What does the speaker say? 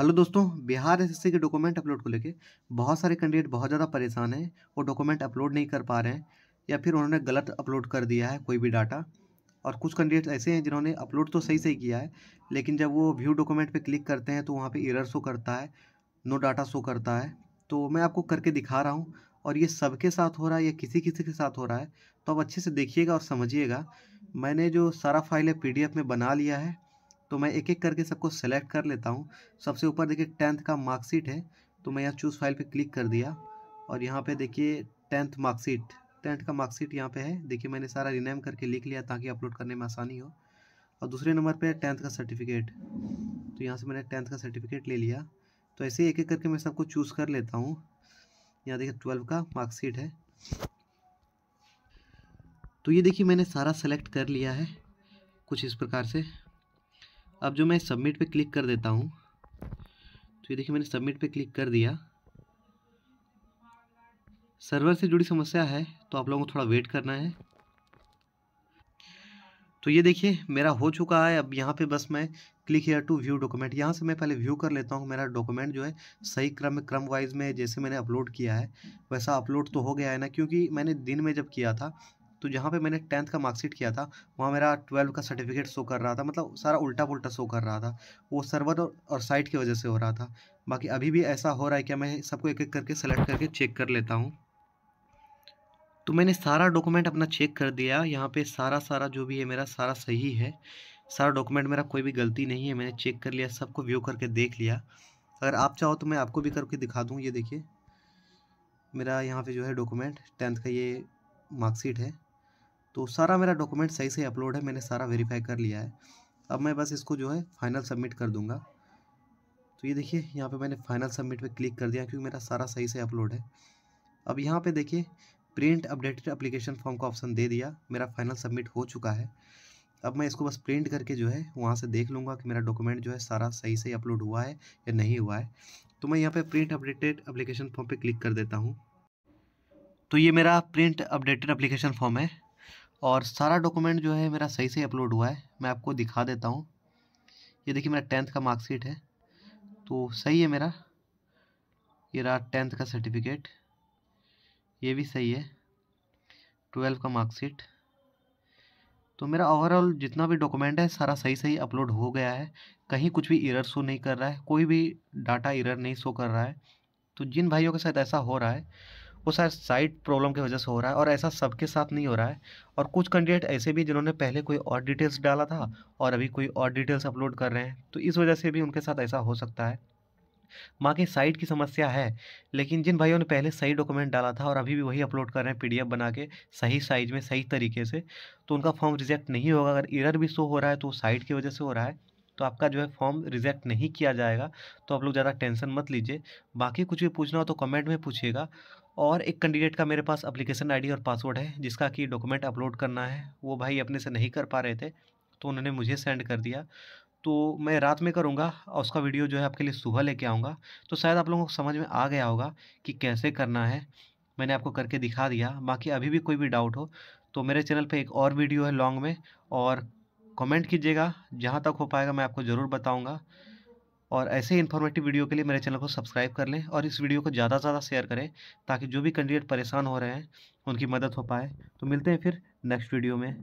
hello दोस्तों Bihar SSC के document upload को लेके बहुत सारे कैंडिडेट बहुत ज़्यादा परेशान हैं वो डॉक्यूमेंट अपलोड नहीं कर पा रहे हैं या फिर उन्होंने गलत अपलोड कर दिया है कोई भी डाटा और कुछ कैंडिडेट ऐसे हैं जिन्होंने अपलोड तो सही से किया है लेकिन जब वो व्यू डॉक्यूमेंट पर क्लिक करते हैं तो वहाँ पर इरर शो करता है नो डाटा शो करता है तो मैं आपको करके दिखा रहा हूँ और ये सबके साथ हो रहा है या किसी किसी के साथ हो रहा है तो आप अच्छे से देखिएगा और समझिएगा मैंने जो सारा फाइल है पी में बना लिया है तो मैं एक एक करके सबको सेलेक्ट कर लेता हूँ सबसे ऊपर देखिए टेंथ का मार्कशीट है तो मैं यहाँ चूज़ फाइल पे क्लिक कर दिया और यहाँ पे देखिए टेंथ मार्कशीट टेंथ का मार्कशीट यहाँ पे है देखिए मैंने सारा रिनेम करके लिख लिया ताकि अपलोड करने में आसानी हो और दूसरे नंबर पर टेंथ का सर्टिफिकेट तो यहाँ से मैंने टेंथ का सर्टिफिकेट ले लिया तो ऐसे ही एक एक करके मैं सबको चूज़ कर लेता हूँ यहाँ देखिए ट्वेल्व का मार्कशीट है तो ये देखिए मैंने सारा सेलेक्ट कर लिया है कुछ इस प्रकार से अब जो मैं सबमिट पे क्लिक कर देता हूँ तो ये देखिए मैंने सबमिट पे क्लिक कर दिया सर्वर से जुड़ी समस्या है तो आप लोगों को थोड़ा वेट करना है तो ये देखिए मेरा हो चुका है अब यहाँ पे बस मैं click here to view document यहाँ से मैं पहले व्यू कर लेता हूँ मेरा डॉक्यूमेंट जो है सही क्रम में क्रम वाइज में जैसे मैंने अपलोड किया है वैसा अपलोड तो हो गया है ना क्योंकि मैंने दिन में जब किया था तो जहाँ पे मैंने टेंथ का मार्कशीट किया था वहाँ मेरा ट्वेल्व का सर्टिफिकेट शो कर रहा था मतलब सारा उल्टा पुल्टा शो कर रहा था वो सर्वर और, और साइट की वजह से हो रहा था बाकी अभी भी ऐसा हो रहा है क्या मैं सबको एक एक करके सेलेक्ट करके चेक कर लेता हूँ तो मैंने सारा डॉक्यूमेंट अपना चेक कर दिया यहाँ पे सारा सारा जो भी है मेरा सारा सही है सारा डॉक्यूमेंट मेरा कोई भी गलती नहीं है मैंने चेक कर लिया सबको व्यू करके देख लिया अगर आप चाहो तो मैं आपको भी करके दिखा दूँ ये देखिए मेरा यहाँ पे जो है डॉक्यूमेंट टेंथ का ये मार्कशीट है तो सारा मेरा डॉक्यूमेंट सही से अपलोड है मैंने सारा वेरीफाई कर लिया है अब मैं बस इसको जो है फाइनल सबमिट कर दूंगा तो ये देखिए यहाँ पे मैंने फाइनल सबमिट पे क्लिक कर दिया क्योंकि मेरा सारा सही से अपलोड है अब यहाँ पे देखिए प्रिंट अपडेटेड अप्लीकेशन फॉर्म का ऑप्शन दे दिया मेरा फाइनल सबमिट हो चुका है अब मैं इसको बस प्रिंट करके जो है वहाँ से देख लूँगा कि मेरा डॉक्यूमेंट जो है सारा सही से अपलोड हुआ है या नहीं हुआ है तो मैं यहाँ पर प्रिंट अपडेटेड अप्लीकेशन फॉर्म पर क्लिक कर देता हूँ तो ये मेरा प्रिंट अपडेटेड अप्लीकेशन फॉर्म है और सारा डॉक्यूमेंट जो है मेरा सही से अपलोड हुआ है मैं आपको दिखा देता हूँ ये देखिए मेरा टेंथ का मार्कशीट है तो सही है मेरा ये रहा टेंथ का सर्टिफिकेट ये भी सही है ट्वेल्व का मार्कशीट तो मेरा ओवरऑल जितना भी डॉक्यूमेंट है सारा सही सही अपलोड हो गया है कहीं कुछ भी इरर शो नहीं कर रहा है कोई भी डाटा इरर नहीं शो कर रहा है तो जिन भाइयों के साथ ऐसा हो रहा है वो शायद साइड प्रॉब्लम की वजह से हो रहा है और ऐसा सबके साथ नहीं हो रहा है और कुछ कैंडिडेट ऐसे भी जिन्होंने पहले कोई और डिटेल्स डाला था और अभी कोई और डिटेल्स अपलोड कर रहे हैं तो इस वजह से भी उनके साथ ऐसा हो सकता है माँ की साइट की समस्या है लेकिन जिन भाइयों ने पहले सही डॉक्यूमेंट डाला था और अभी भी वही अपलोड कर रहे हैं पीडीएफ बना के सही साइज में सही तरीके से तो उनका फॉर्म रिजेक्ट नहीं होगा अगर एरर भी शो हो रहा है तो साइट की वजह से हो रहा है तो आपका जो है फॉर्म रिजेक्ट नहीं किया जाएगा तो आप लोग ज़्यादा टेंशन मत लीजिए बाकी कुछ भी पूछना हो तो कमेंट में पूछिएगा और एक कैंडिडेट का मेरे पास अप्लीकेशन आईडी और पासवर्ड है जिसका कि डॉक्यूमेंट अपलोड करना है वो भाई अपने से नहीं कर पा रहे थे तो उन्होंने मुझे सेंड कर दिया तो मैं रात में करूँगा और उसका वीडियो जो है आपके लिए सुबह लेके आऊँगा तो शायद आप लोगों को समझ में आ गया होगा कि कैसे करना है मैंने आपको करके दिखा दिया बाकी अभी भी कोई भी डाउट हो तो मेरे चैनल पे एक और वीडियो है लॉन्ग में और कमेंट कीजिएगा जहाँ तक हो पाएगा मैं आपको ज़रूर बताऊँगा और ऐसे ही इन्फॉर्मेटिव वीडियो के लिए मेरे चैनल को सब्सक्राइब कर लें और इस वीडियो को ज़्यादा से ज़्यादा शेयर करें ताकि जो भी कैंडिडेट परेशान हो रहे हैं उनकी मदद हो पाए तो मिलते हैं फिर नेक्स्ट वीडियो में